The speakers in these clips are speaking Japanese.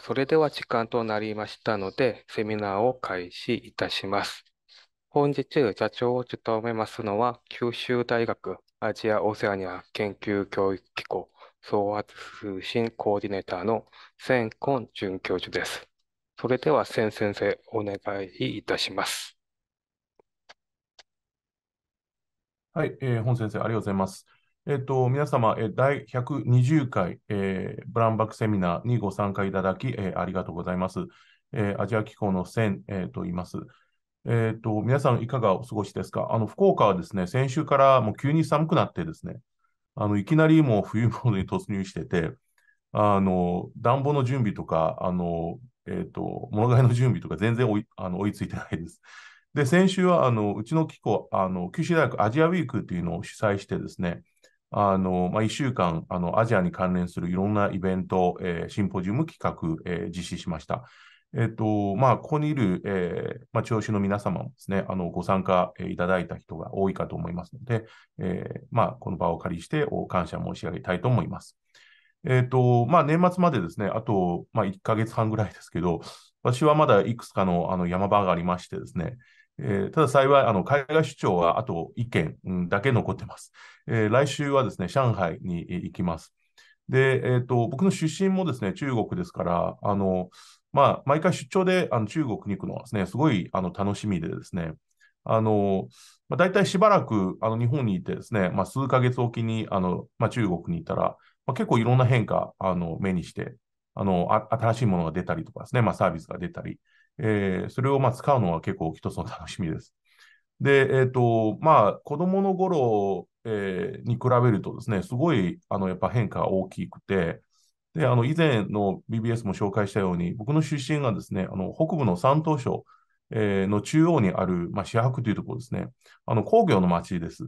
それでは時間となりましたので、セミナーを開始いたします。本日、座長を務めますのは、九州大学アジア・オセアニア研究教育機構総圧通信コーディネーターの千根准教授です。それでは、千先生、お願いいたします。はい、えー、本先生、ありがとうございます。えっと、皆様、え第120回、えー、ブランバックセミナーにご参加いただき、えー、ありがとうございます。えー、アジア機構のセン、えー、と言います。えっ、と、皆さんいかがお過ごしですかあの、福岡はですね、先週からもう急に寒くなってですね、あの、いきなりもう冬モードに突入してて、あの、暖房の準備とか、あの、えっ、と、物買いの準備とか全然追いあの追いついてないです。で、先週は、あの、うちの機構、あの、九州大学アジアウィークっていうのを主催してですね、あの、まあ、1週間、あの、アジアに関連するいろんなイベント、えー、シンポジウム企画、えー、実施しました。えっ、ー、と、まあ、ここにいる、えー、まあ、調子の皆様もですね、あの、ご参加いただいた人が多いかと思いますので、えー、まあ、この場を借りして、感謝申し上げたいと思います。えっ、ー、と、まあ、年末までですね、あと、まあ、1ヶ月半ぐらいですけど、私はまだいくつかのあの山場がありましてですね、えー、ただ幸い、あの、海外出張はあと1件だけ残ってます。えー、来週はですね、上海に行きます。で、えっ、ー、と、僕の出身もですね、中国ですから、あの、まあ、毎回出張であの中国に行くのはですね、すごいあの楽しみでですね、あの、まあ、大体しばらくあの日本にいてですね、まあ、数ヶ月おきにあの、まあ、中国にいたら、まあ、結構いろんな変化あの目にして、あのあ、新しいものが出たりとかですね、まあ、サービスが出たり、えー、それをまあ使うのは結構一つの楽しみです。で、えっ、ー、と、まあ、子供の頃、えー、に比べるとですね、すごい、あの、やっぱ変化が大きくて、で、あの、以前の BBS も紹介したように、僕の出身がですね、あの、北部の山東省、えー、の中央にある、まあ、市白というところですね、あの、工業の町です。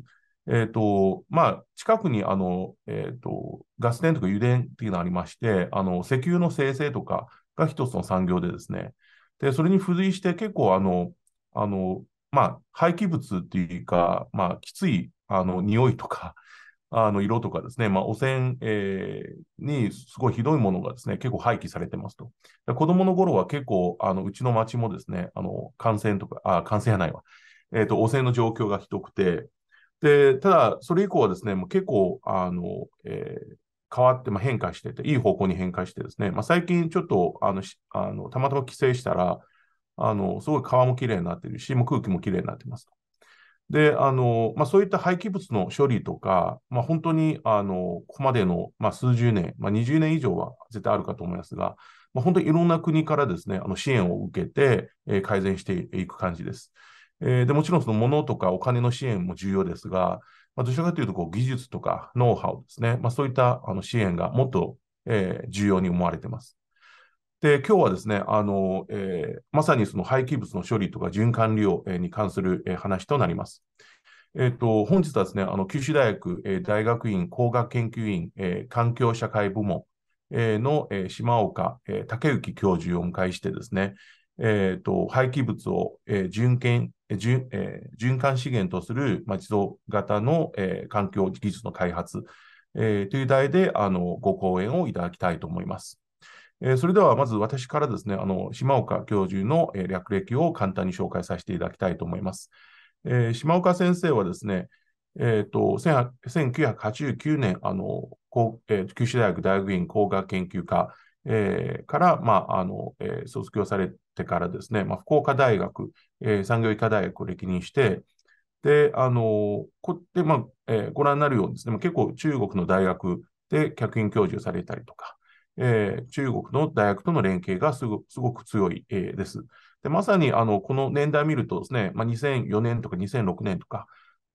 えっ、ー、と、まあ、近くに、あの、えっ、ー、と、ガス田とか油田っていうのがありまして、あの、石油の生成とかが一つの産業でですね、で、それに付随して結構あの、あの、まあ、廃棄物っていうか、まあ、きつい、あの、匂いとか、あの、色とかですね、まあ、汚染、えー、にすごいひどいものがですね、結構廃棄されてますと。で子供の頃は結構、あの、うちの町もですね、あの、感染とか、あ、感染やないわ。えっ、ー、と、汚染の状況がひどくて、で、ただ、それ以降はですね、もう結構、あの、えー、変わって、まあ、変化してて、いい方向に変化してですね、まあ、最近ちょっとあのあのたまたま帰省したら、あのすごい川もきれいになってるし、もう空気もきれいになってますと。で、あのまあ、そういった廃棄物の処理とか、まあ、本当にあのここまでの、まあ、数十年、まあ、20年以上は絶対あるかと思いますが、まあ、本当にいろんな国からですねあの支援を受けて、えー、改善していく感じです。えー、でもちろんその物とかお金の支援も重要ですが、まあ、どちらかというとこう技術とかノウハウですね、まあ、そういったあの支援がもっと、えー、重要に思われています。で、今日はですね、あの、えー、まさにその廃棄物の処理とか循環利用に関する話となります。えっ、と、本日はですね、あの、九州大学、え大学院工学研究院、えー、環境社会部門、えの、え島岡、え之竹内教授をお迎えしてですね、えーと、廃棄物を、えー循環えー、循環資源とする、まあ、自動型の、えー、環境技術の開発、えー、という題であのご講演をいただきたいと思います。えー、それではまず私からですね、あの島岡教授の、えー、略歴を簡単に紹介させていただきたいと思います。えー、島岡先生はですね、えーと、1989年あの、えー、九州大学大学院工学研究科えー、から、まああのえー、卒業されてからですね、まあ、福岡大学、えー、産業医科大学を歴任して、で、あのこまあえー、ご覧になるようにですね、結構中国の大学で客員教授をされたりとか、えー、中国の大学との連携がすごく強い、えー、です。で、まさにあのこの年代を見るとですね、まあ、2004年とか2006年とか、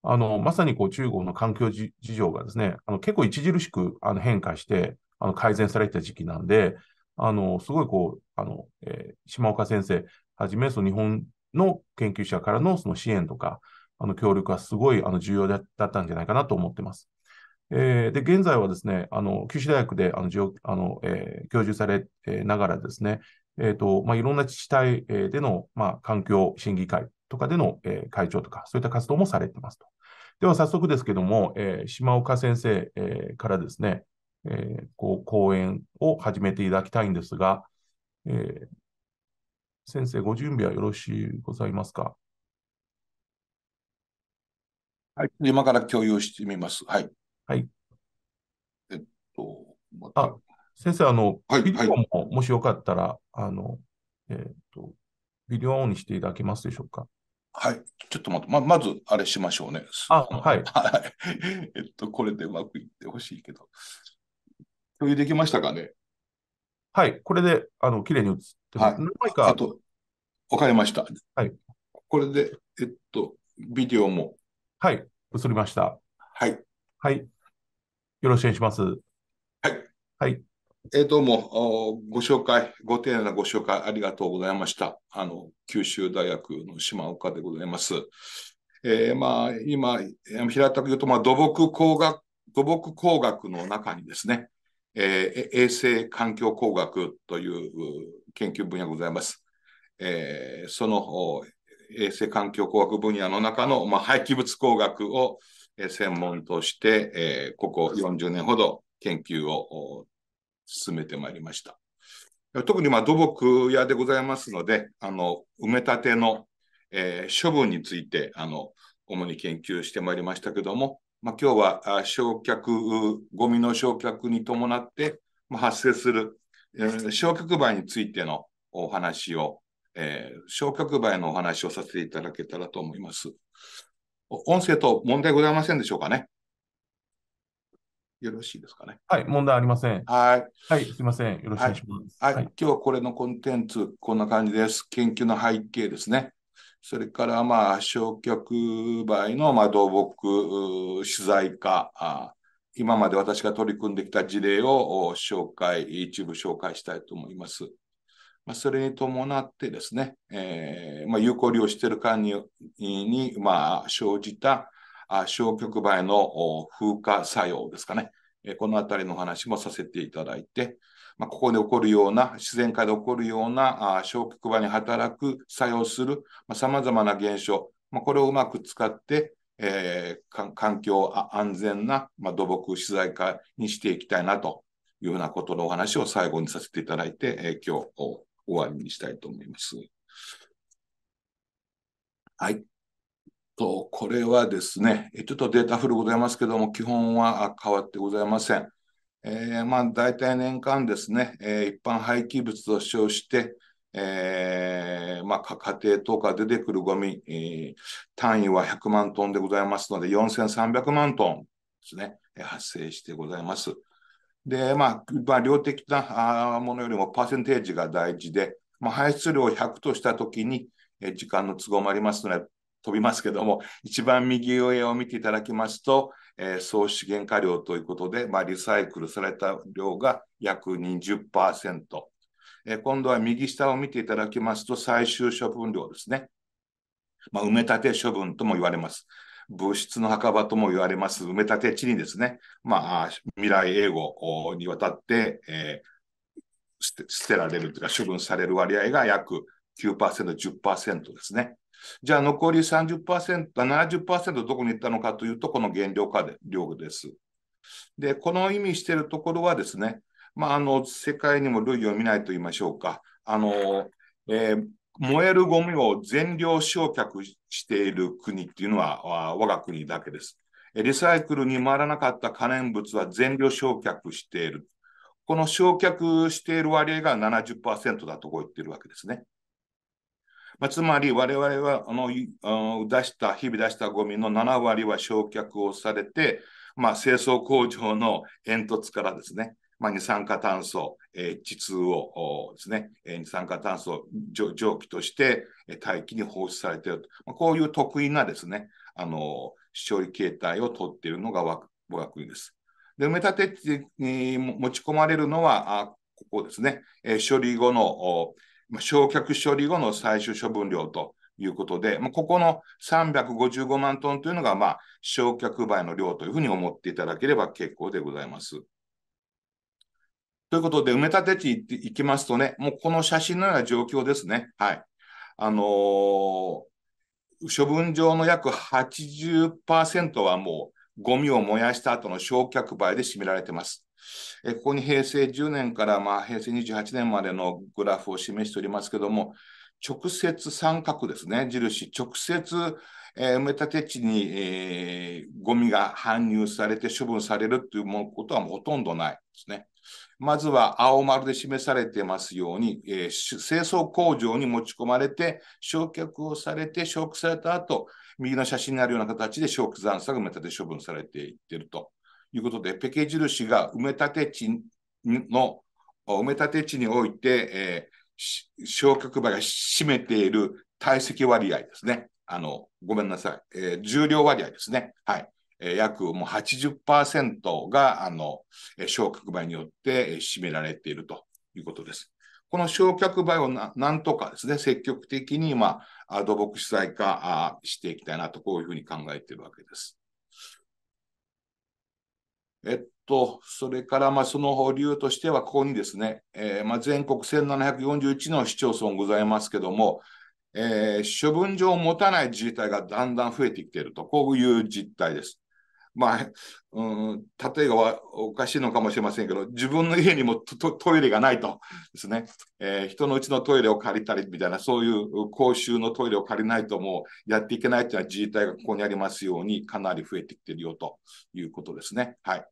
あのまさにこう中国の環境事情がですね、あの結構著しくあの変化して、あの改善されてた時期なんで、あの、すごいこう、あの、えー、島岡先生はじめ、その日本の研究者からのその支援とか、あの、協力はすごい、あの、重要だったんじゃないかなと思ってます。えー、で、現在はですね、あの、九州大学で、あの、あのえー、教授されながらですね、えっ、と、まあ、いろんな自治体での、まあ、環境審議会とかでの、えー、会長とか、そういった活動もされてますと。では、早速ですけども、えー、島岡先生、えー、からですね、えー、こう講演を始めていただきたいんですが、えー、先生、ご準備はよろしいございますか。はい、今から共有してみます。はい。はい。えっと、ま、あ先生、あの、はい、ビデオも、もしよかったら、あの、えっ、と、ビデオオンにしていただけますでしょうか。はい。ちょっと待って、ままず、あれしましょうね。あ、はい。はい。えっと、これでうまくいってほしいけど。共有できましたかねはい、これで、あの、綺麗に映ってます。はい、か。あと、わかりました。はい。これで、えっと、ビデオも。はい、映りました。はい。はい。よろしくお願いします。はい。はい。えー、どうもご紹介、ご丁寧なご紹介ありがとうございました。あの九州大学の島岡でございます。えー、まあ、今、平たく言うと、まあ、土木工学、土木工学の中にですね、えー、衛生環境工学という研究分野がございます。えー、その衛生環境工学分野の中の、まあ、廃棄物工学を、え専門として、えー、ここ40年ほど研究を進めてまいりました。特に、まあ、土木屋でございますので、あの埋め立ての、えー、処分についてあの主に研究してまいりましたけども、まあ、今日は焼却、ゴミの焼却に伴って、まあ、発生する、え焼却灰についてのお話を、えー、焼却灰のお話をさせていただけたらと思います。音声と問題ございませんでしょうかね。よろしいですかね。はい、問題ありません。はい。はい、すみません。よろしくお願いします。はい、はい、今日はこれのコンテンツ、こんな感じです。研究の背景ですね。それからまあ消極灰のまあ動木取材化今まで私が取り組んできた事例を紹介、一部紹介したいと思います。まあ、それに伴ってですね、えー、まあ、有効利用している間にに、まあ、生じた消極梅の風化作用ですかね、このあたりの話もさせていただいて、まあ、ここで起こるような、自然界で起こるような、あ小局場に働く、作用する、さまざ、あ、まな現象、まあ、これをうまく使って、えー、環境安全な、まあ、土木資材化にしていきたいなというようなことのお話を最後にさせていただいて、えー、今日終わりにしたいと思います。はい。と、これはですね、ちょっとデータフルございますけども、基本は変わってございません。えー、まあ、大体年間ですね、え一般廃棄物と称して、えー、まあ、家庭等か出てくるゴミ、えー、単位は100万トンでございますので、4300万トンですね、発生してございます。で、まあ、まあ、量的なものよりもパーセンテージが大事で、まあ、排出量を100としたときに、時間の都合もありますので、飛びますけども、一番右上を見ていただきますと、えー、総資源化量ということで、まあ、リサイクルされた量が約20%。えー、今度は右下を見ていただきますと、最終処分量ですね。まあ、埋め立て処分とも言われます。物質の墓場とも言われます埋め立て地にですね、まあ、未来英語にわたって、えー、捨てられるというか処分される割合が約9%、10%ですね。じゃあ残り30%、70%どこに行ったのかというと、この原料化で量です。で、この意味しているところはですね、まあ、あの世界にも類を見ないと言いましょうか、あのえー、燃えるゴミを全量焼却している国っていうのは我が国だけです。リサイクルに回らなかった可燃物は全量焼却している。この焼却している割合が70%だとこう言ってるわけですね。まあ、つまり我々はあの出した日々出したゴミの7割は焼却をされて、まあ、清掃工場の煙突からですね、まあ、二酸化炭素、えー、地をですね、えー、二酸化炭素蒸気として、大気に放出されていると、まあ、こういう特異なですね、あのー、処理形態をとっているのが我が国です。で埋め立て地に持ち込まれるのは、あここですね、えー、処理後の焼却処理後の最終処分量ということで、まあ、ここの355万トンというのが、まあ、焼却灰の量というふうに思っていただければ結構でございます。ということで、埋め立て地行いきますとね、もうこの写真のような状況ですね。はい。あのー、処分場の約80%はもうゴミを燃やした後の焼却灰で占められています。えここに平成10年からまあ平成28年までのグラフを示しておりますけども、直接三角ですね、印、直接、えー、埋め立て地に、えー、ゴミが搬入されて処分されるということはほとんどないですね。まずは青丸で示されてますように、えー、清掃工場に持ち込まれて、焼却をされて、焼却された後、右の写真にあるような形で焼却残渣が埋め立て処分されていっていると。いうことで、ペケ印が埋め立て地の、埋め立て地において、えー、焼却場が占めている体積割合ですね。あの、ごめんなさい。えー、重量割合ですね。はい。えー、約もう80%が、あの、焼却場によって占められているということです。この焼却場をなんとかですね、積極的に、まあ、土木主材化していきたいなと、こういうふうに考えているわけです。えっと、それから、まあ、その理由としては、ここにですね、えー、まあ、全国1741の市町村ございますけども、えー、処分場を持たない自治体がだんだん増えてきていると、こういう実態です。まあ、うん、例えばおかしいのかもしれませんけど、自分の家にもトイレがないとですね、えー、人のうちのトイレを借りたりみたいな、そういう公衆のトイレを借りないともうやっていけないというのは自治体がここにありますように、かなり増えてきているよということですね。はい。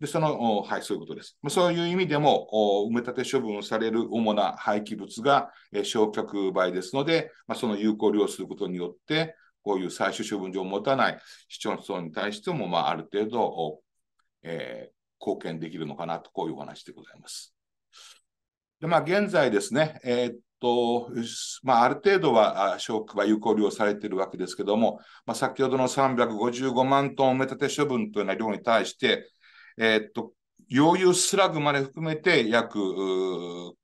で、その、はい、そういうことです。そういう意味でも、埋め立て処分される主な廃棄物が、え焼却灰ですので、まあ、その有効利用することによって、こういう最終処分場を持たない市町村に対しても、まあ、ある程度、えー、貢献できるのかなと、こういうお話でございます。でまあ、現在ですね、えー、っとまあ、ある程度は消費は有効利用されているわけですけども、まあ、先ほどの355万トン埋め立て処分というような量に対して、えー、っと溶融スラグまで含めて約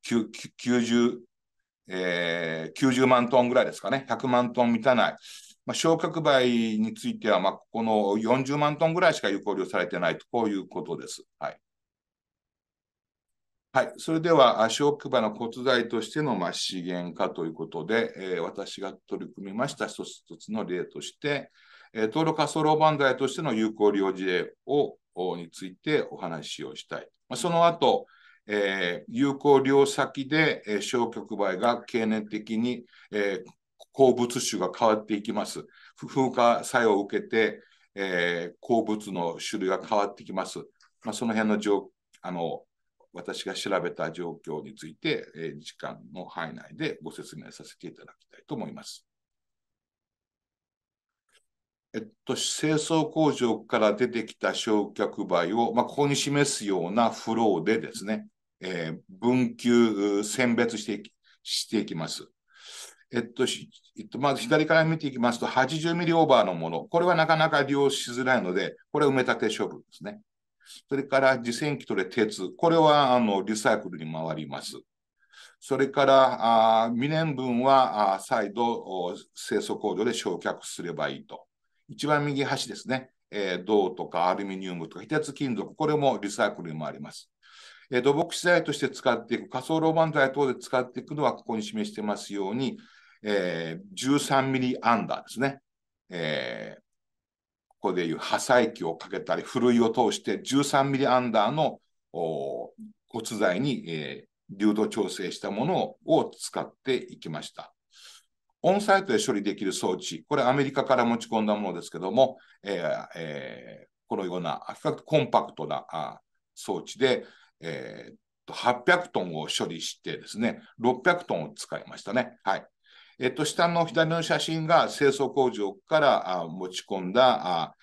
90、えー、90万トンぐらいですかね、100万トン満たない、まあ、消却灰については、まあ、ここの40万トンぐらいしか有効利用されてないと、こういうことです。はい。はい。それでは、消却灰の骨材としての、まあ、資源化ということで、えー、私が取り組みました一つ一つの例として、えー、仮想ロ葬炉板材としての有効利用事例をについてお話をしたい。まあ、その後、えー、有効利用先で、えー、消極灰が経年的に、えー、鉱物種が変わっていきます。風化作用を受けて、えー、鉱物の種類が変わってきます。まあ、その辺の状あの私が調べた状況について、えー、時間の範囲内でご説明させていただきたいと思います。えっと、清掃工場から出てきた焼却灰を、まあ、ここに示すようなフローでですね、えー、分球選別してしていきます。えっと、えっと、まず左から見ていきますと、80ミリオーバーのもの。これはなかなか利用しづらいので、これは埋め立て処分ですね。それから、自線機とで鉄。これは、あの、リサイクルに回ります。それから、あ未燃分は、あ再度、清掃工場で焼却すればいいと。一番右端ですね。えー、銅とかアルミニウムとか、非鉄金属。これもリサイクルに回ります。え土木資材として使っていく、仮想ローマン材等で使っていくのは、ここに示してますように、えー、13ミリアンダーですね。えー、ここでいう破砕機をかけたり、ふるいを通して13ミリアンダーの骨材に、えー、流度調整したものを使っていきました。オンサイトで処理できる装置、これアメリカから持ち込んだものですけども、えーえー、このような比較コンパクトな装置で、えー、800トンを処理してですね、600トンを使いましたね。はい。えっと、下の左の写真が清掃工場から持ち込んだ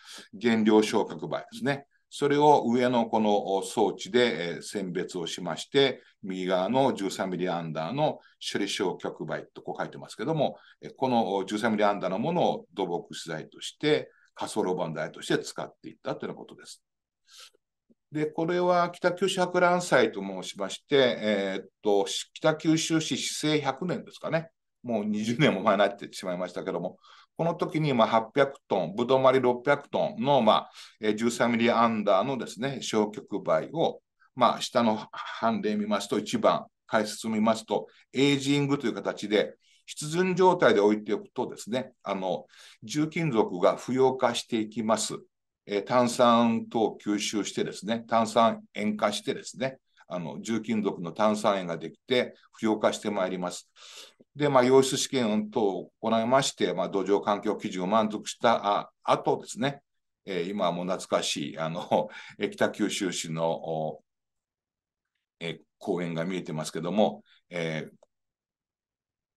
原料焼却灰ですね。それを上のこの装置で選別をしまして、右側の1 3ミリアンダーの処理焼却灰とこう書いてますけども、この1 3ミリアンダーのものを土木資材として、火ロ炉板材として使っていったというようなことです。で、これは北九州博覧祭と申しまして、えー、っと、北九州市市政100年ですかね。もう20年も前になってしまいましたけども、この時にまあ800トン、ぶどまり600トンのまあ13ミリアンダーのですね、消極倍を、まあ、下の判例見ますと、一番、解説見ますと、エイジングという形で、湿潤状態で置いておくとですね、あの重金属が不要化していきます。え炭酸等を吸収してですね、炭酸塩化してですね、あの重金属の炭酸塩ができて不要化してまいります。で、まあ、溶出試験等を行いまして、まあ、土壌環境基準を満足したあ後ですね、えー、今はもう懐かしいあの北 九州市の、えー、公園が見えてますけども、えー、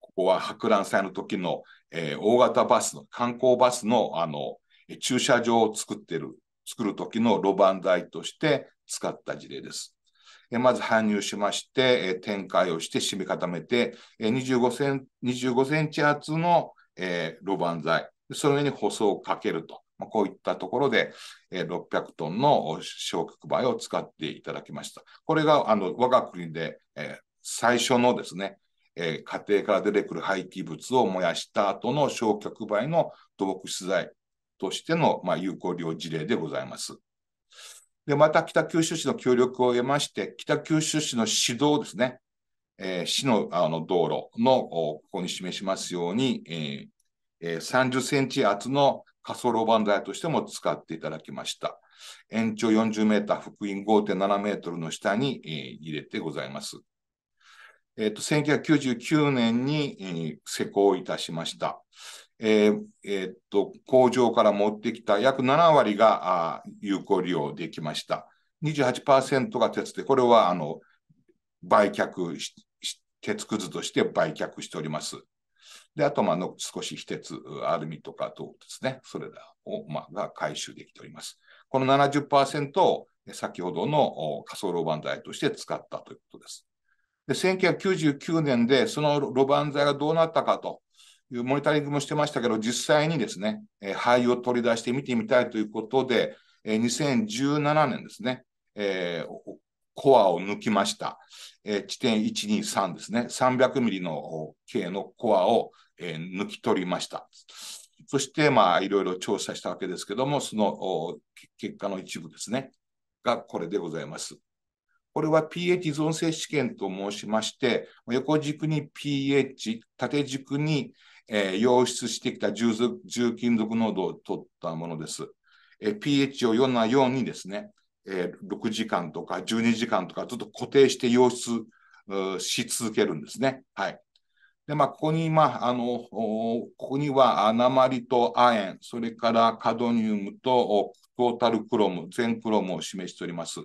ここは博覧祭の時の、えー、大型バスの観光バスのあの駐車場を作ってる作る時の路盤台として使った事例です。まず搬入しまして、展開をして締め固めて、25センセンチ厚の、路盤露板材、その上に舗装をかけると。こういったところで、600トンの焼却灰を使っていただきました。これがあの我が国で、最初のですね、家庭から出てくる廃棄物を燃やした後の焼却灰の土木資材としての、有効利用事例でございます。で、また北九州市の協力を得まして、北九州市の市道ですね、えー、市のあの道路のここに示しますように、えー、30センチ厚の仮想路盤材としても使っていただきました。延長40メーター、幅員5.7メートルの下に、えー、入れてございます。えっ、ー、と、1999年に、えー、施工いたしました。えーえー、っと工場から持ってきた約7割があ有効利用できました。28%が鉄で、これはあの売却鉄くずとして売却しております。で、あと、まあ少し非鉄、アルミとか等ですね、それらを、まあ、が回収できております。この70%を先ほどの仮想路盤材として使ったということです。で、1999年でその路盤材がどうなったかというモニタリングもしてましたけど、実際にですね、肺を取り出して見てみたいということで、2017年ですね、えー、コアを抜きました。えー、地点123ですね、300ミリの径のコアを、えー、抜き取りました。そして、まあ、いろいろ調査したわけですけども、その結果の一部ですね、がこれでございます。これは pH 依存性試験と申しまして、横軸に pH、縦軸に、えー、溶出してきた重重金属濃度を取ったものです。えー、pH を4な4にですね、えー、6時間とか12時間とかずっと固定して溶出し続けるんですね。はい。で、まあ、ここに、まあ、あの、ここには、鉛と亜鉛、それからカドニウムとトータルクロム、全クロムを示しております。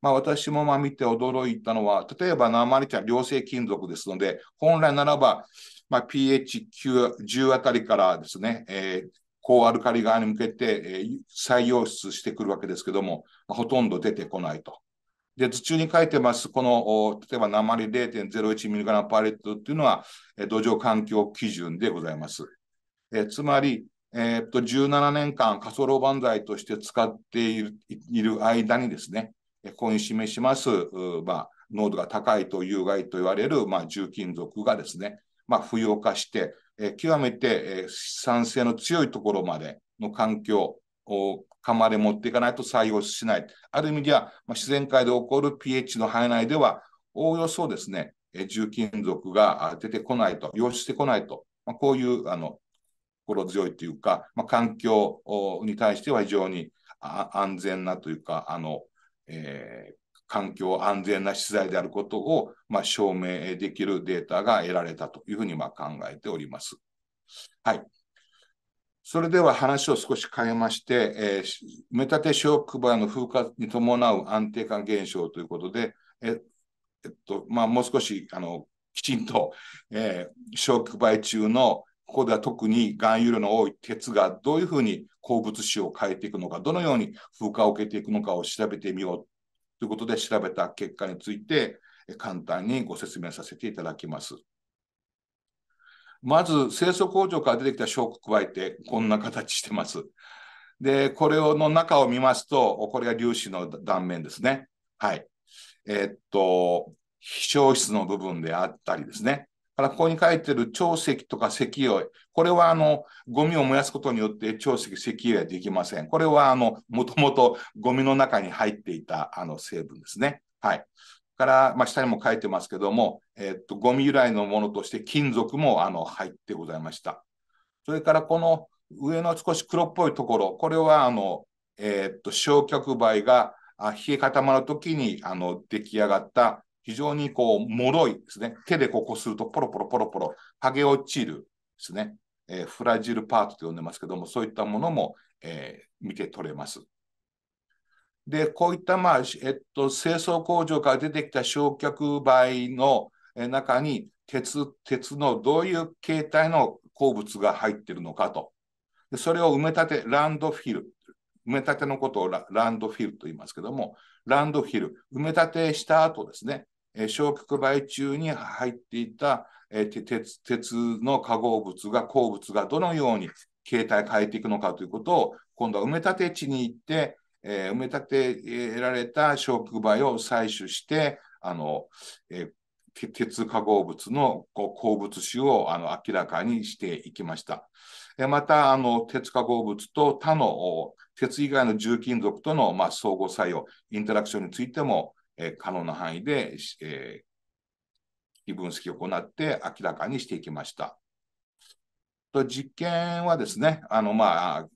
まあ、私もまあ見て驚いたのは、例えば鉛って良性金属ですので、本来ならば、まあ、pH10 あたりからですね、えー、高アルカリ側に向けて、えー、再溶出してくるわけですけども、まあ、ほとんど出てこないと。で、図中に書いてます、この、例えば鉛 0.01mg パレットっていうのは、えー、土壌環境基準でございます。えー、つまり、えー、っと、17年間、火葬バ板剤として使っている間にですね、購入示します、まあ、濃度が高いと有害と言われる、まあ、重金属がですね、まあ、不要化して、え極めて、え飛散性の強いところまでの環境を釜で持っていかないと採用しない。ある意味では、まあ、自然界で起こる pH の範囲内では、おおよそですね、え重金属が出てこないと、出してこないと、まあ、こういうあの心強いというか、まあ、環境に対しては非常に安全なというか、あのえー、環境安全な資材であることを、まあ、証明できるデータが得られたというふうにま考えております。はい。それでは話を少し変えまして、えー、埋め立て小規模の風化に伴う安定感現象ということで、ええっとまあ、もう少しあのきちんと、えー、小規中のここでは特に含有量の多い鉄がどういうふうに鉱物種を変えていくのか、どのように風化を受けていくのかを調べてみようということで調べた結果について簡単にご説明させていただきます。まず、清掃工場から出てきた証拠を加えて、こんな形してます。で、これをの中を見ますと、これが粒子の断面ですね。はい。えー、っと、飛翔室の部分であったりですね。からここに書いてる長石とか石油これはあのゴミを燃やすことによって長石石油はできません。これはあのもともとゴミの中に入っていたあの成分ですね。はい。から、まあ、下にも書いてますけども、えっと、ゴミ由来のものとして金属もあの入ってございました。それからこの上の少し黒っぽいところ、これはあの、えっと焼却灰が冷え固まるときにあの出来上がった非常にこう、脆いですね。手でここするとポロポロポロポロ剥げ落ちるですね。えー、フラジルパートと呼んでますけども、そういったものも、えー、見て取れます。で、こういった、まあ、えっと、清掃工場から出てきた焼却灰の中に鉄、鉄のどういう形態の鉱物が入っているのかと。でそれを埋め立て、ランドフィル。埋め立てのことをランドフィルと言いますけども、ランドフィル。埋め立てした後ですね、焼却売中に入っていた鉄鉄の化合物が鉱物がどのように形態変えていくのかということを今度は埋め立て地に行って、え埋め立てられた焼却灰を採取してあの、え鉄化合物の鉱物種をあの明らかにしていきました。またあの鉄化合物と他の鉄以外の重金属との、まあ、相互作用、インタラクションについても、え可能な範囲で、えー、分析を行って明らかにしていきました。と実験はですね、あのまあ、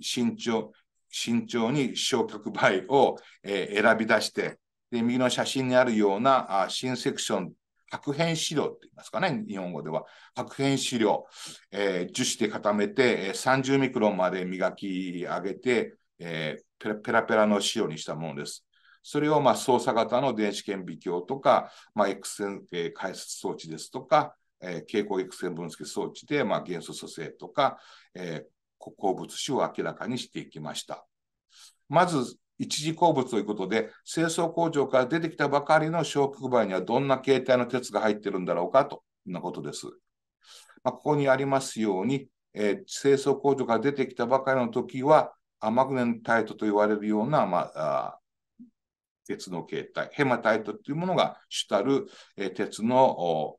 慎重慎重に焼却倍を、え選び出してで、右の写真にあるようなあ新セクション、白片資料って言いますかね、日本語では。白片資料、えー、樹脂で固めて、え30ミクロンまで磨き上げて、えー、ペラペラの資料にしたものです。それをまあ操作型の電子顕微鏡とか、まあ、X 線、えー、解説装置ですとか、えー、蛍光 X 線分析装置で、まあ、元素組成とか、えー、鉱物種を明らかにしていきました。まず、一次鉱物ということで、清掃工場から出てきたばかりの小黒板にはどんな形態の鉄が入っているんだろうかということです。まあ、ここにありますように、えー、清掃工場から出てきたばかりの時は、アマグネンタイトと言われるような、まあ、鉄の形態、ヘマタイトというものが主たる、え鉄の、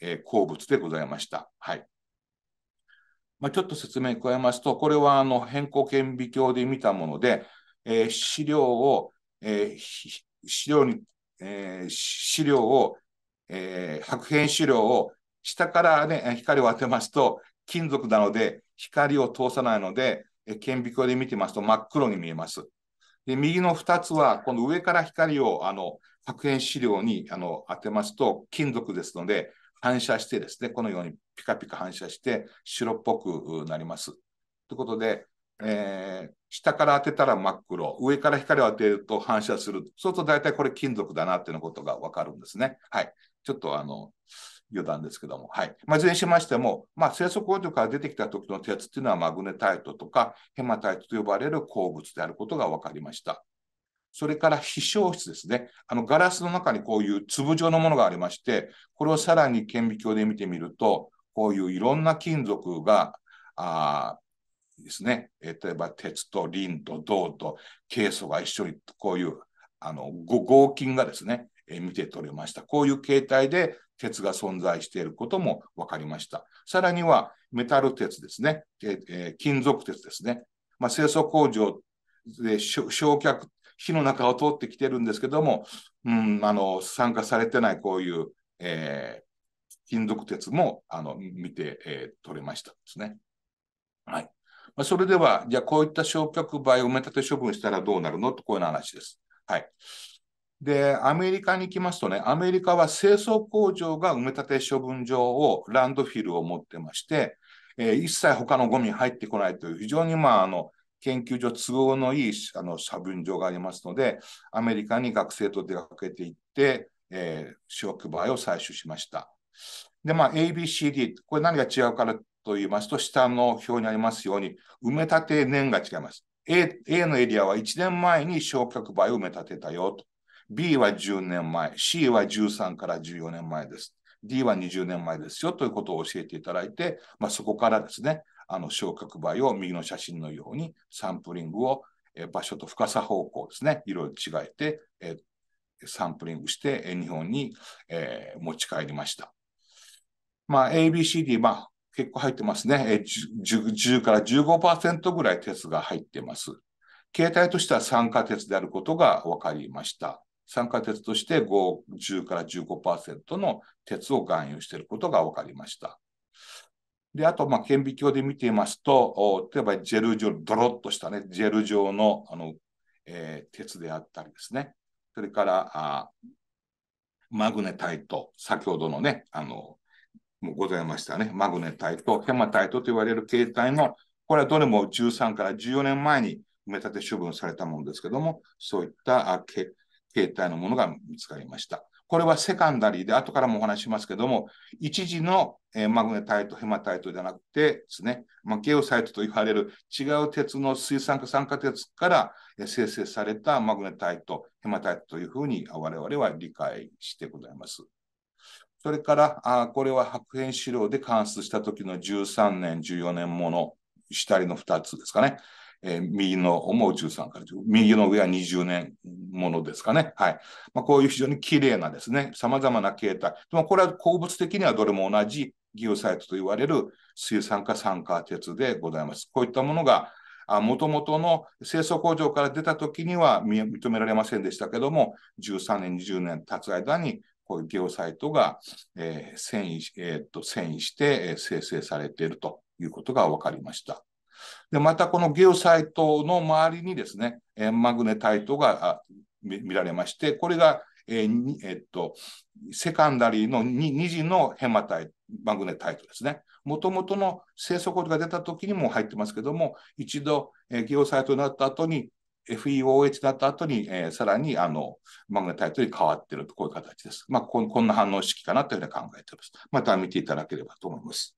え鉱物でございました。はい。まあ、ちょっと説明加えますと、これはあの変更顕微鏡で見たもので、えー、資料を、えー、資料に、えー、資料を、えー、白片資料を下からね、光を当てますと、金属なので光を通さないので、顕微鏡で見てますと真っ黒に見えます。で、右の2つは、この上から光を、あの、白煙資料にあの当てますと、金属ですので、反射してですね、このようにピカピカ反射して、白っぽくなります。ということで、えー、下から当てたら真っ黒、上から光を当てると反射する。そうすると大体これ金属だなっていうことがわかるんですね。はい。ちょっとあの、余談ですけども、はい。まあ、いずれにしましても、まあ、生息温度から出てきた時の鉄っていうのはマグネタイトとかヘマタイトと呼ばれる鉱物であることが分かりました。それから飛翔室ですね。あのガラスの中にこういう粒状のものがありまして、これをさらに顕微鏡で見てみると、こういういろんな金属が、あですね、例えば鉄とリンと銅とケイ素が一緒にこういうあの合金がですね、え見て取れました。こういう形態で鉄が存在していることも分かりました。さらには、メタル鉄ですね、ええ金属鉄ですね。まあ、清掃工場で焼却、火の中を通ってきてるんですけども、うん、あの、酸化されてないこういう、えー、金属鉄も、あの、見て、えー、取れましたですね。はい。まあ、それでは、じゃあこういった焼却灰を埋め立て処分したらどうなるのとこういう話です。はい。で、アメリカに行きますとね、アメリカは清掃工場が埋め立て処分場を、ランドフィルを持ってまして、えー、一切他のゴミ入ってこないという、非常に、まあ、あの、研究所都合のいいあの処分場がありますので、アメリカに学生と出かけていって、えー、場を採取しました。で、まあ、ABCD、これ何が違うかと言いますと、下の表にありますように、埋め立て年が違います。A, A のエリアは1年前に焼却灰を埋め立てたよと。B は10年前、C は13から14年前です。D は20年前ですよということを教えていただいて、まあ、そこからですね、あの昇格倍を右の写真のようにサンプリングを場所と深さ方向ですね、いろいろ違えて、えサンプリングして日本に、えー、持ち帰りました。まあ、ABCD、まあ、結構入ってますね。10, から15%ぐらい鉄が入ってます。携帯としては酸化鉄であることが分かりました。酸化鉄として10から15%の鉄を含有していることが分かりました。で、あと、まあ、顕微鏡で見ていますと、例えばジェル状、ドロッとしたね、ジェル状のあの、えー、鉄であったりですね、それからあマグネタイト、先ほどのね、あの、もございましたね、マグネタイト、ヘマタイトと言われる形態の、これはどれも13から14年前に埋め立て処分されたものですけども、そういった結携帯のものが見つかりました。これはセカンダリーで、後からもお話しますけども、一時の、えマグネタイト、ヘマタイトじゃなくてですね、まあ、ゲオサイトと言われる違う鉄の水酸化酸化鉄から生成されたマグネタイト、ヘマタイトというふうに我々は理解してございます。それから、あこれは白煙資料で観察した時の13年、14年もの、下りの2つですかね。えー、右のもう13から右の上は20年ものですかね。はい。まあ、こういう非常に綺麗なですね、様々な形態。でもこれは鉱物的にはどれも同じギオサイトと言われる水酸化酸化鉄でございます。こういったものが、もともとの清掃工場から出た時には認められませんでしたけども、13年、20年経つ間に、こういうギオサイトが、えー遷移えー、っと遷移して、えー、生成されているということが分かりました。で、またこのゲオサイトの周りにですね、えマグネタイトが見られまして、これが、えー、えっと、セカンダリーの 2, 次のヘマタイマグネタイトですね。もともとの生息が出た時にも入ってますけども、一度、えー、ゲオサイトになった後に、FEOH になった後に、えー、さらにあのマグネタイトに変わっていると、こういう形です。まあこ、こんな反応式かなというふうに考えています。また見ていただければと思います。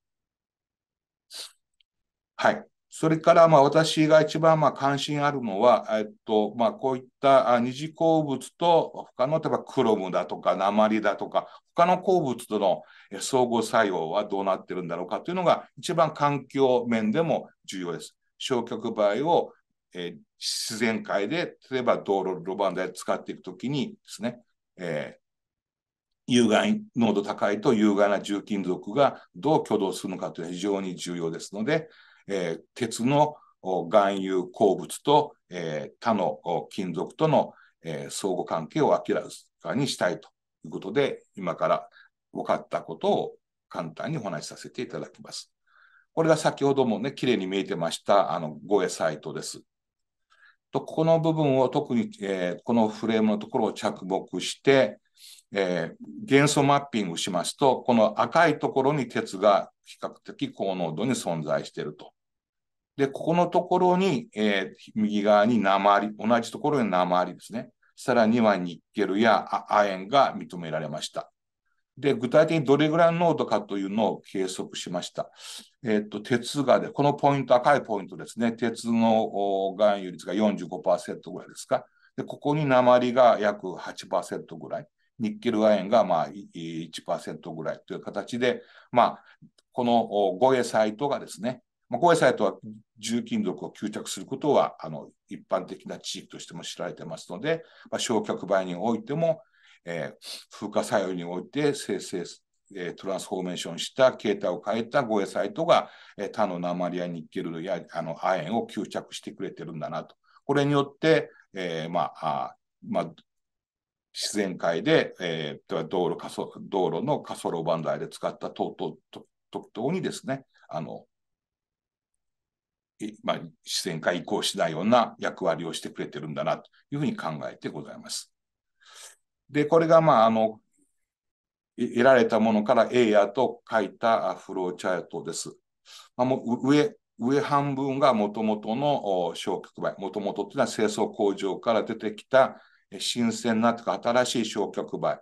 はい。それから、まあ、私が一番、まあ、関心あるのは、えっと、まあ、こういった二次鉱物と、他の、例えば、クロムだとか、鉛だとか、他の鉱物との相互作用はどうなってるんだろうかというのが、一番環境面でも重要です。焼却灰を、えー、自然界で、例えば道路、路盤で使っていくときにですね、えー有害濃度高いと有害な重金属がどう挙動するのかというのは非常に重要ですので、えー、鉄の含有鉱物と、えー、他の金属との、えー、相互関係を明らかにしたいということで、今から分かったことを簡単にお話しさせていただきます。これが先ほどもね、綺麗に見えてました、あの、護衛サイトです。と、ここの部分を特に、えー、このフレームのところを着目して、えー、元素マッピングしますと、この赤いところに鉄が比較的高濃度に存在していると。で、ここのところに、えー、右側に鉛、同じところに鉛ですね。さらにはニッケルや亜鉛が認められました。で、具体的にどれぐらいの濃度かというのを計測しました。えっ、と、鉄がで、このポイント、赤いポイントですね。鉄の含有率が45%ぐらいですか。で、ここに鉛が約8%ぐらい。ニッケル亜鉛がまあ1%ぐらいという形で、まあ、この護衛サイトがですね、まあ、ゴエサイトは重金属を吸着することは、あの、一般的な地域としても知られてますので、まあ、焼却媒においても、えー、風化作用において生成、えー、トランスフォーメーションした形態を変えたゴエサイトが、えー、他の鉛やニッケルやあの亜鉛を吸着してくれてるんだなと。これによって、えー、まあ、あまあ、自然界で、えー、道路道路の路バンダイで使った等々と、と、にですね、あの、まあ、視線移行しないような役割をしてくれてるんだなというふうに考えてございます。で、これが、まあ、あの、得られたものからエイヤーと書いたフローチャートです。まあ、もう上、上半分がもともとの焼却灰。もともとというのは清掃工場から出てきた新鮮なとか新しい焼却灰。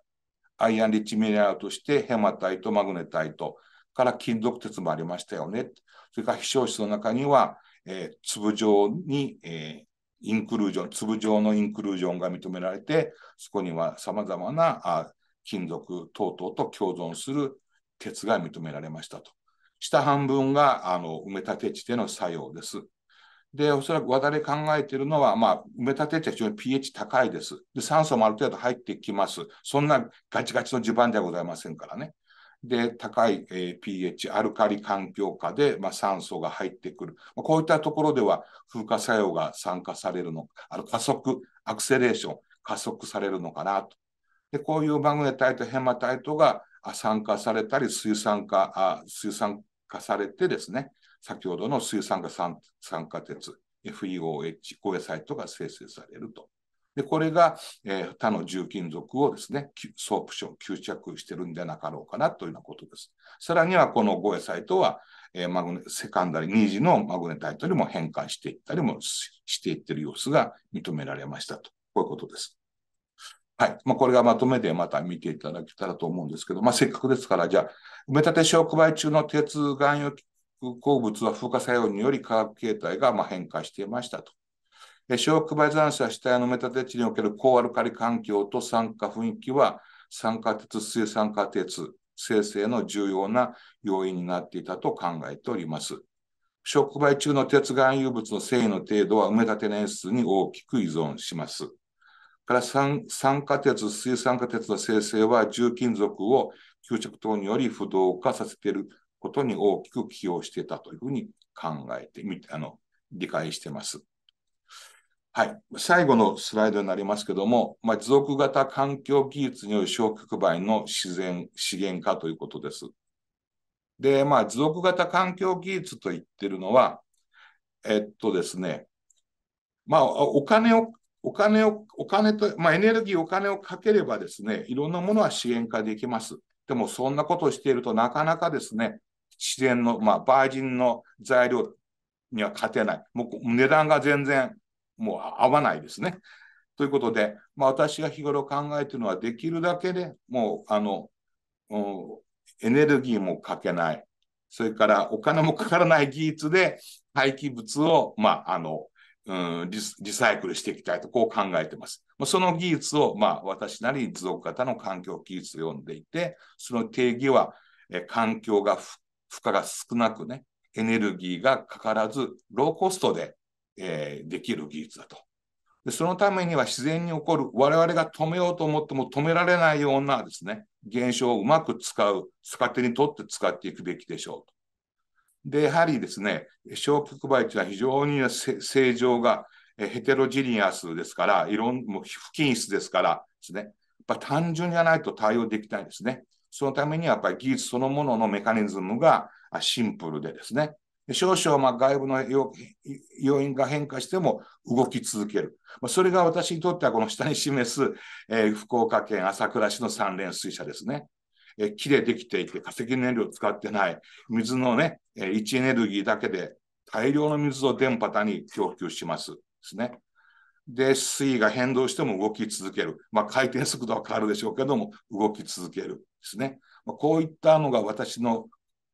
アイアンリッチミネラルとしてヘマタイト、マグネタイトから金属鉄もありましたよね。それから非消質の中にはえー、粒状に、えー、インクルージョン、粒状のインクルージョンが認められて、そこには様々なあ金属等々と共存する鉄が認められましたと。下半分があの埋め立て地での作用です。で、おそらく我々考えているのは、まあ、埋め立て地は非常に pH 高いです。で、酸素もある程度入ってきます。そんなガチガチの地盤ではございませんからね。で、高い、え pH、アルカリ環境下で、まあ、酸素が入ってくる。まこういったところでは、風化作用が酸化されるの、あの加速、アクセレーション、加速されるのかなと。で、こういうマグネタイト、ヘマタイトが酸化されたり、水酸化、あ水酸化されてですね、先ほどの水酸化酸酸化鉄、FEOH、高野サイトが生成されると。で、これが、えー、他の重金属をですね、ソープション、吸着してるんじゃなかろうかなというようなことです。さらには、このゴエサイトは、えー、マグネ、セカンダリ2次のマグネタイトにも変換していったりもしていってる様子が認められましたと。こういうことです。はい。まあ、これがまとめでまた見ていただけたらと思うんですけど、まあ、せっかくですから、じゃあ、埋め立て小区売中の鉄含有鉱物は風化作用により化学形態がま変化していましたと。小区バイ残者死体のめ立て地における高アルカリ環境と酸化雰囲気は、酸化鉄、水酸化鉄生成の重要な要因になっていたと考えております。触媒中の鉄含有物の繊維の程度は埋め立て年数に大きく依存します。から酸化鉄、水酸化鉄の生成は重金属を吸着等により不動化させていることに大きく寄与していたというふうに考えてみて、あの、理解してます。はい。最後のスライドになりますけども、まあ、持続型環境技術による消極媒の自然資源化ということです。で、まあ、持続型環境技術と言ってるのは、えっとですね、まあ、お金を、お金を、お金と、まあ、エネルギー、お金をかければですね、いろんなものは資源化できます。でも、そんなことをしているとなかなかですね、自然の、まあ、バージンの材料には勝てない。もう値段が全然もう合わないですね。ということで、まあ、私が日頃考えているのは、できるだけで、ね、もう、あの、うん、エネルギーもかけない、それからお金もかからない技術で廃棄物を、まあ、あの、うん、リサイクルしていきたいと、こう考えています。その技術を、まあ、私なり持続型の環境技術を読んでいて、その定義は、え環境が負荷が少なくね、エネルギーがかからず、ローコストでえー、できる技術だと。でそのためには自然に起こる我々が止めようと思っても止められないようなですね現象をうまく使う使手にとって使っていくべきでしょうと。でやはりですね小局売というのは非常に正常がヘテロジニアスですからいろんもう不均質ですからですねやっぱ単純じゃないと対応できないですね。そのためにはやっぱり技術そのもののメカニズムがシンプルでですね、少々まあ外部の要因が変化しても動き続ける。まあ、それが私にとってはこの下に示す、えー、福岡県朝倉市の三連水車ですね。えー、木でできていて化石燃料を使ってない、水のね、えー、位置エネルギーだけで大量の水を電波に供給します。ですね。で、水位が変動しても動き続ける。まあ、回転速度は変わるでしょうけども、動き続ける。ですね。まあ、こういったのが私の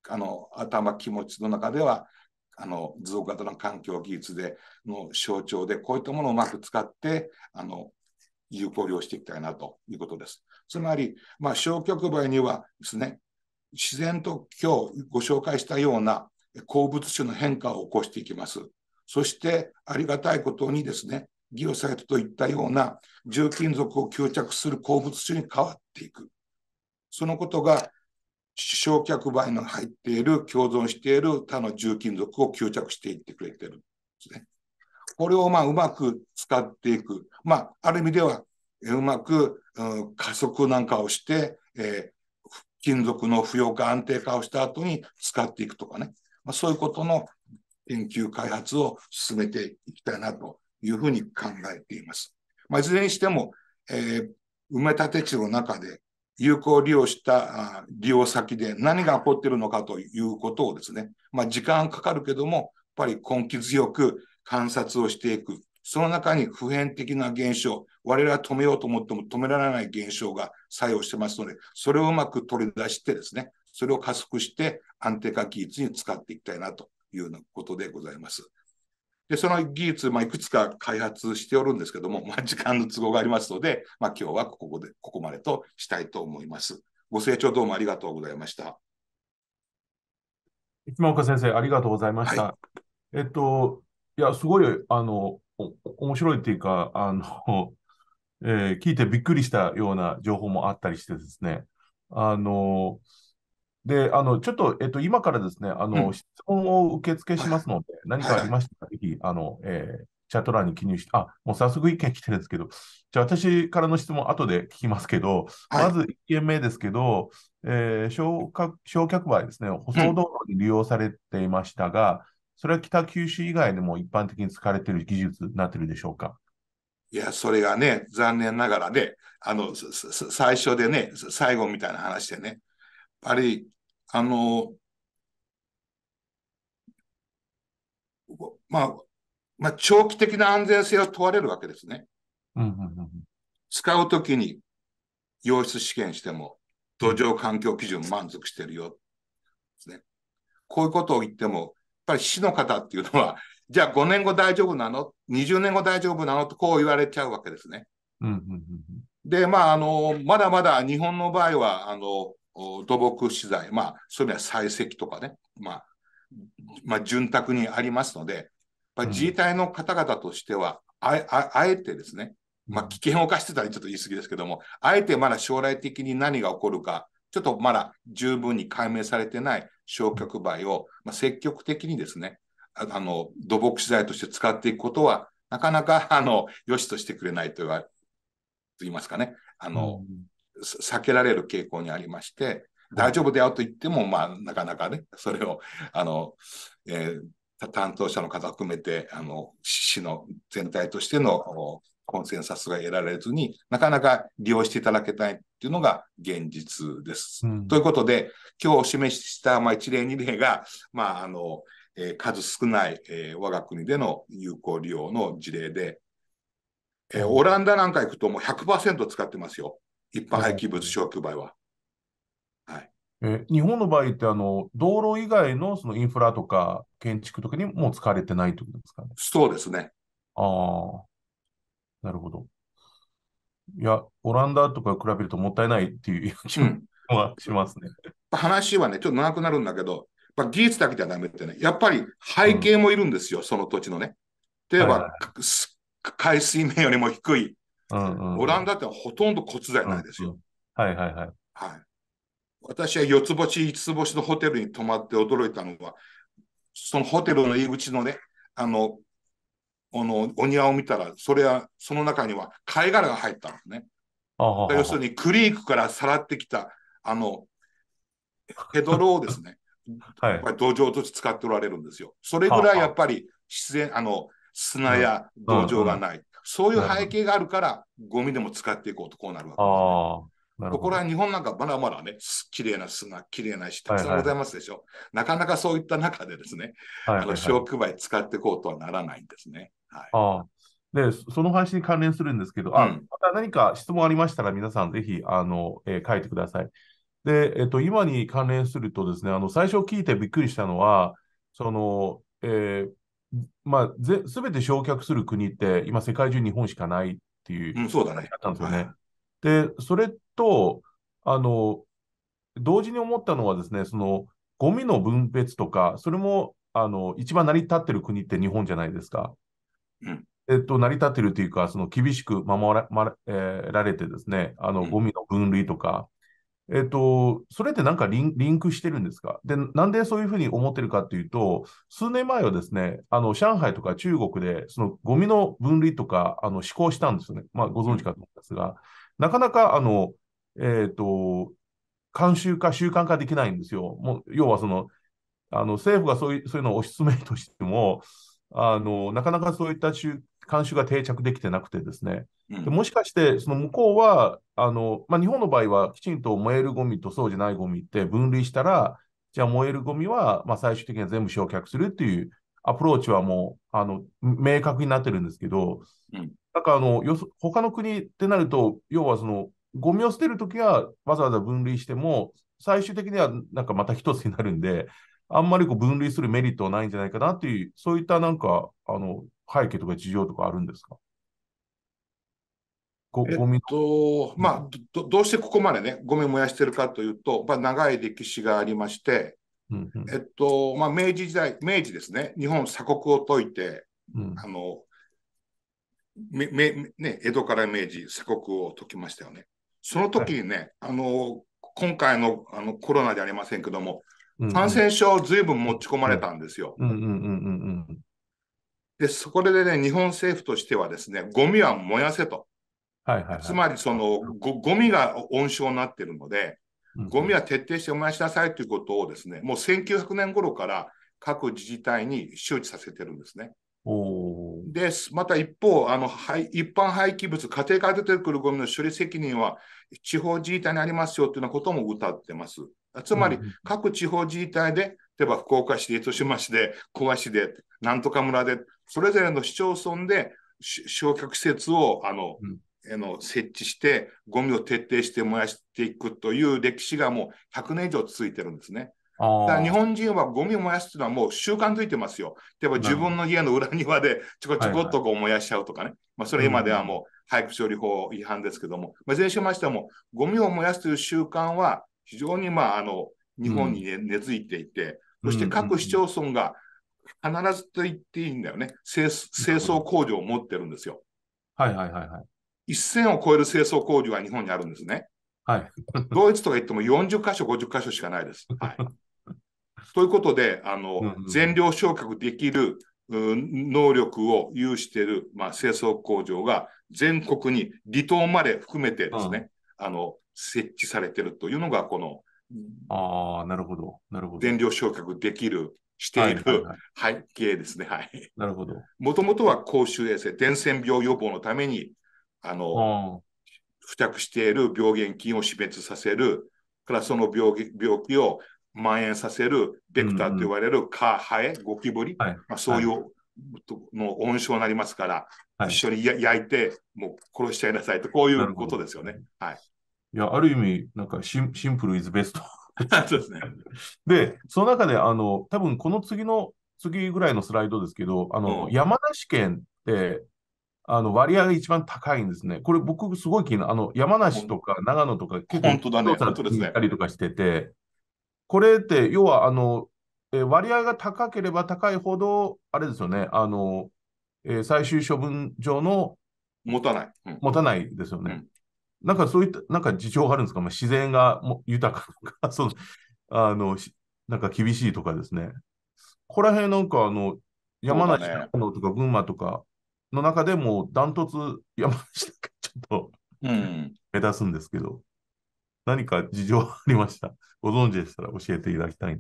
あの頭気持ちの中ではあの図型の環境技術での象徴でこういったものをうまく使ってあの有効利用していきたいなということです。つまり、まあ、小局部にはですね自然と今日ご紹介したような鉱物種の変化を起こしていきます。そしてありがたいことにですねギオサイトといったような重金属を吸着する鉱物種に変わっていく。そのことが焼却灰の入っている、共存している他の重金属を吸着していってくれてるんですね。これをまあうまく使っていく。まあ、ある意味では、うまく、うん、加速なんかをして、えー、金属の不要化安定化をした後に使っていくとかね。まあ、そういうことの研究開発を進めていきたいなというふうに考えています。まあ、いずれにしても、えー、埋め立て地の中で有効利用した利用先で何が起こっているのかということをですね、まあ、時間かかるけども、やっぱり根気強く観察をしていく。その中に普遍的な現象、我々は止めようと思っても止められない現象が作用してますので、それをうまく取り出してですね、それを加速して安定化技術に使っていきたいなというようなことでございます。で、その技術、まあ、いくつか開発しておるんですけども、まあ、時間の都合がありますので、まあ、今日はここで、ここまでとしたいと思います。ご清聴どうもありがとうございました。一岡先生、ありがとうございました。はい、えっと、いや、すごい、あの、面白いっていうか、あの、えー、聞いてびっくりしたような情報もあったりしてですね、あの、で、あの、ちょっと、えっと、今からですね、あの、うん、質問を受け付けしますので、何かありましたら、ぜひ、あの、えー、チャット欄に記入して、あ、もう早速意見来てるんですけど、じゃあ私からの質問後で聞きますけど、はい、まず1件目ですけど、えー、焼却灰ですね、舗装道路に利用されていましたが、うん、それは北九州以外でも一般的に使われている技術になってるでしょうか。いや、それがね、残念ながらね、あの、最初でね、最後みたいな話でね、ぱり、あの、まあ、まあ、長期的な安全性を問われるわけですね。使うときに、洋室試験しても、土壌環境基準満足してるよ、ね。こういうことを言っても、やっぱり市の方っていうのは、じゃあ5年後大丈夫なの ?20 年後大丈夫なのとこう言われちゃうわけですね。で、まあ、あの、まだまだ日本の場合は、あの、土木資材、まあ、そういうのは採石とかね、まあ、まあ、潤沢にありますので、まあ、自治体の方々としては、うん、ああえてですね、まあ、危険を犯してたらちょっと言い過ぎですけども、あえてまだ将来的に何が起こるか、ちょっとまだ十分に解明されてない焼却灰を、まあ、積極的にですねあ、の、土木資材として使っていくことは、なかなか、あの、良しとしてくれないと言われ、と言いますかね、あの、うん、避けられる傾向にありまして、大丈夫だよと言っても、まあ、なかなかね、それを、あの、えー、担当者の方含めて、あの、市の全体としてのコンセンサスが得られずに、なかなか利用していただけないっていうのが現実です。うん、ということで、今日お示しした、まあ、一例二例が、まあ、あの、えー、数少ない、えー、我が国での有効利用の事例で、えー、オランダなんか行くともう100%使ってますよ。一般廃棄物消去場合は。はい。え日本の場合ってあの、道路以外のそのインフラとか建築とかにも使われてないということですかね。そうですね。ああ、なるほど。いや、オランダとか比べるともったいないっていう気もしますね。うん、話はね、ちょっと長くなるんだけど、まあ、技術だけじゃダメってね、やっぱり背景もいるんですよ、うん、その土地のね。例えば、はいはい、海水面よりも低いうんうん、オランダってほとんど骨材ないですよ。うんうん、はいはいはい。はい、私は四つ星、五つ星のホテルに泊まって驚いたのは、そのホテルの入り口のね、あの、あのお庭を見たら、それは、その中には貝殻が入ったんですね。要するにクリークからさらってきた、あの、ヘドロをですね、はい、土壌として使っておられるんですよ。それぐらいやっぱり自然、あの、砂や土壌がない。そういう背景があるから、ゴミでも使っていこうとこうなるわけです、ね。ところは日本なんかまだまだね、綺麗な砂、綺麗な石、たくさんございますでしょ、はいはい、なかなかそういった中でですね、はいいはい、あの消去使っていこうとはならないんですね。はい、でその話に関連するんですけど、あ、うん、また何か質問ありましたら、皆さんぜひあの、えー、書いてください。で、えっと、今に関連するとですね、あの最初聞いてびっくりしたのは、その、えー、まあ、ぜ全て焼却する国って、今、世界中日本しかないっていう、うん、そうだね。ったんですよね。で、それと、あの、同時に思ったのはですね、その、ゴミの分別とか、それも、あの、一番成り立ってる国って日本じゃないですか。うん、えっと、成り立ってるというか、その厳しく守ら,、まえー、られてですね、あの、ゴミの分類とか、えっと、それってなんかリンクしてるんですかで、なんでそういうふうに思ってるかっていうと、数年前はですね、あの、上海とか中国で、そのゴミの分離とか、あの、施行したんですよね。まあ、ご存知かと思いますが、なかなか、あの、えっ、ー、と、慣習化、習慣化できないんですよ。もう、要はその、あの、政府がそういう、そういうのを推し進めるとしても、あの、なかなかそういった慣習が定着できてなくてですね。でもしかして、その向こうは、あのまあ、日本の場合はきちんと燃えるゴミとそうじゃないゴミって分類したら、じゃあ燃えるゴミは、まあ、最終的には全部焼却するっていうアプローチはもうあの明確になってるんですけど、うん、なんかあのよそ他の国ってなると、要はそのゴミを捨てるときはわざわざ分類しても、最終的にはなんかまた一つになるんで、あんまりこう分類するメリットはないんじゃないかなっていう、そういったなんかあの背景とか事情とかあるんですかゴミ、えっと、まあど、どうしてここまでね、ゴミ燃やしてるかというと、まあ、長い歴史がありまして、えっと、まあ、明治時代、明治ですね、日本鎖国を解いて、うん、あの、めめね、江戸から明治、鎖国を解きましたよね。その時にね、はい、あの、今回のあのコロナじゃありませんけども、感染症ずいぶん持ち込まれたんですよ。で、そこでね、日本政府としてはですね、ゴミは燃やせと。はいはいはい、つまりそのご、ゴミが温床になっているので、ゴミは徹底してお前しなさいということをですね、もう1900年頃から各自治体に周知させてるんですね。で、また一方、あの一般廃棄物、家庭から出てくるゴミの処理責任は地方自治体にありますよというようなことも謳ってます。つまり、各地方自治体で、例えば福岡市で、糸島市で、小河市で、なんとか村で、それぞれの市町村で焼却施設をあの、うんあの設置してゴミを徹底して燃やしていくという歴史がもう100年以上続いてるんですね。だ日本人はゴミを燃やすというのはもう習慣づいてますよ。例えば自分の家の裏庭でちょこちょこっとこう燃やしちゃうとかね。はいはい、まあ、それ今ではもう廃棄処理法違反ですけども、まあ、いずれにしましても、ゴミを燃やすという習慣は非常にまああの日本にね、うん、根付いていて、そして各市町村が必ずと言っていいんだよね、清掃工場を持ってるんですよ。はいはいはいはい。1000を超える清掃工場は日本にあるんですね。はい、ドイツとか言っても40箇所、50箇所しかないです。はい、ということで、あの、うんうん、全量焼却できる能力を有している、まあ、清掃工場が全国に離島まで含めてですね、うん、あの設置されているというのが、このあなるほどなるほど全量焼却できる、している背景ですね。はい、はい、なるほどもともとは公衆衛生、伝染病予防のためにあの、付着している病原菌を死滅させる、からその病病気を蔓延させるベクターと言われる蚊、ハエ、ゴキブリ、はい、まあ、そういう、はい、の温床になりますから、はい、一緒に焼いて、もう殺しちゃいなさいと、こういうことですよね。はい、いや、ある意味、なんかシンシンプルイズベスト。そうですね。で、その中で、あの、多分この次の、次ぐらいのスライドですけど、あの、うん、山梨県って、あの割合が一番高いんですね。これ僕すごい気になる。あの山梨とか長野とか結構本当だ、ね、ですね。たりとかしてて、これって要はあの、えー、割合が高ければ高いほど、あれですよね、あの、えー、最終処分場の持たない、うん、持たないですよね。うん、なんかそういった、なんか事情があるんですか、まあ、自然がも豊かとか そのあの、なんか厳しいとかですね。ここら辺なんかあの、山梨とか群馬とか、の中でもダントツ山梨ちょっと、うん、目立つんですけど、何か事情ありましたご存知でしたら教えていただきたい。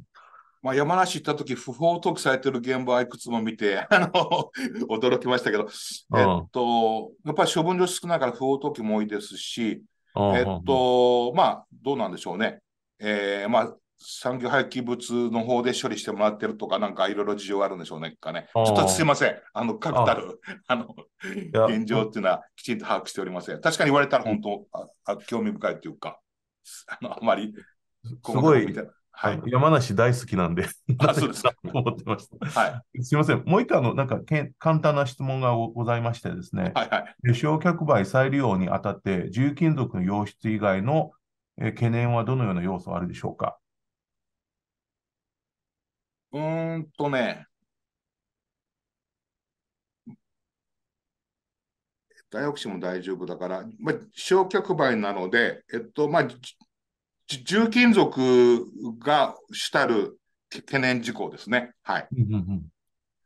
まあ、山梨行った時、不法投棄されてる現場はいくつも見て、あの、驚きましたけど、えっと、やっぱり処分所少ないから不法投棄も多いですし、えっと、まあ、どうなんでしょうね。えー、まあ、産業廃棄物の方で処理してもらってるとか、なんかいろいろ事情があるんでしょうね、かね。ちょっとすいません。あの、確たる、あの、現状っていうのはきちんと把握しておりません。確かに言われたら本当、あ興味深いというか、あの、あまり、すごい。はい、山梨大好きなんで、あそうですか。思ってました。はい、すみません、もう一回のなんかけん簡単な質問がございましてですね、はいはい、焼却売再利用にあたって、重金属の溶出以外の、え懸念はどのような要素あるでしょうかうーんとね、大学士も大丈夫だから、まあ、焼却灰なので、えっと、まあ、重金属が主たる懸念事項ですね。はい。うんうん、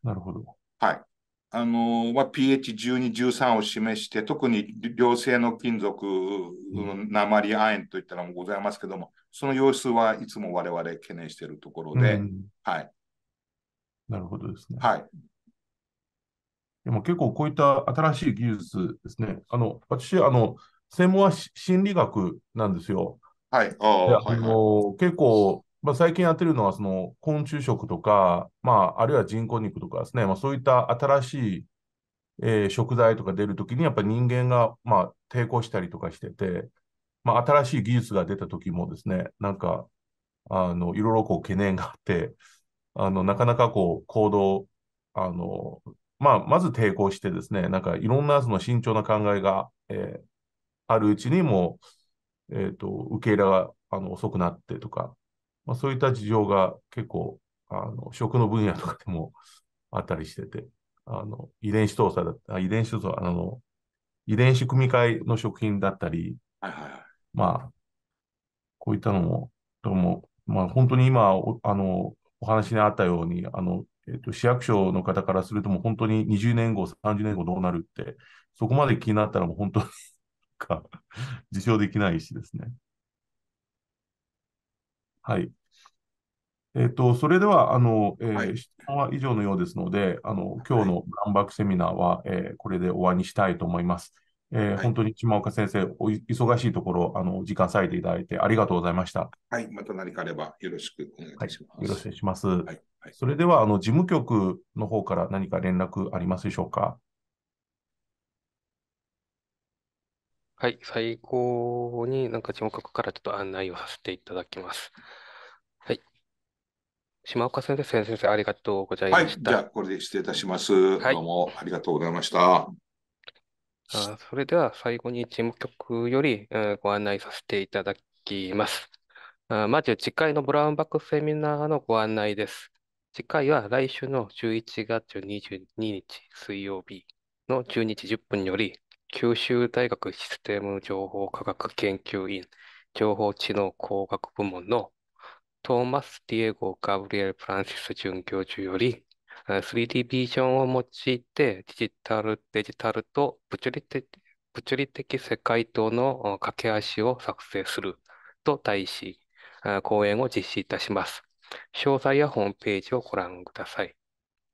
なるほど。はい。あのまあ、pH12、13を示して、特に良性の金属、鉛、亜鉛といったのもございますけども、その様子はいつも我々懸念しているところで、うん、はい。なるほどですね。はい。でも結構こういった新しい技術ですね。あの、私、あの、専門は心理学なんですよ。はい。ああの、はい、結構、まあ、最近やってるのは、その、昆虫食とか、まあ、あるいは人工肉とかですね、まあ、そういった新しい、えー、食材とか出るときに、やっぱり人間が、まあ、抵抗したりとかしてて、まあ、新しい技術が出たときもですね、なんか、あの、いろいろこう懸念があって、あの、なかなかこう、行動、あの、まあ、まず抵抗してですね、なんかいろんなその慎重な考えが、えー、あるうちにもえっ、ー、と、受け入れがあの遅くなってとか、まあ、そういった事情が結構、あの、食の分野とかでもあったりしてて、あの、遺伝子操作だった、遺伝子操作、あの、遺伝子組み換えの食品だったり、はいはいはい、まあ、こういったのも、どうもまあ、本当に今、あの、お話にあったように、あの、えっと、市役所の方からするともう本当に20年後、30年後どうなるって、そこまで気になったらもう本当にか、自称できないしですね。はい。えっと、それでは、あの、えーはい、質問は以上のようですので、あの、今日の万博セミナーは、えー、これで終わりにしたいと思います。えー、はい、本当に島岡先生、お忙しいところ、あの、時間割いていただいてありがとうございました。はい、また何かあればよろしくお願いします。はい、よろしくお願いします。はい、はい、それでは、あの、事務局の方から何か連絡ありますでしょうか。はい、最後になんか事務局からちょっと案内をさせていただきます。はい。島岡先生、先生、ありがとうございました。はい、じゃあ、これで失礼いたします。はい、どうもありがとうございました。あそれでは最後に事務局より、うん、ご案内させていただきます。あまず次回のブラウンバックセミナーのご案内です。次回は来週の11月22日水曜日の12時10分より、九州大学システム情報科学研究院情報知能工学部門のトーマス・ディエゴ・ガブリエル・フランシス准教授より、3D ビジョンを用いてデジタル、デジタルと物理的物理的世界との架け橋を作成すると題し、講演を実施いたします。詳細やホームページをご覧ください。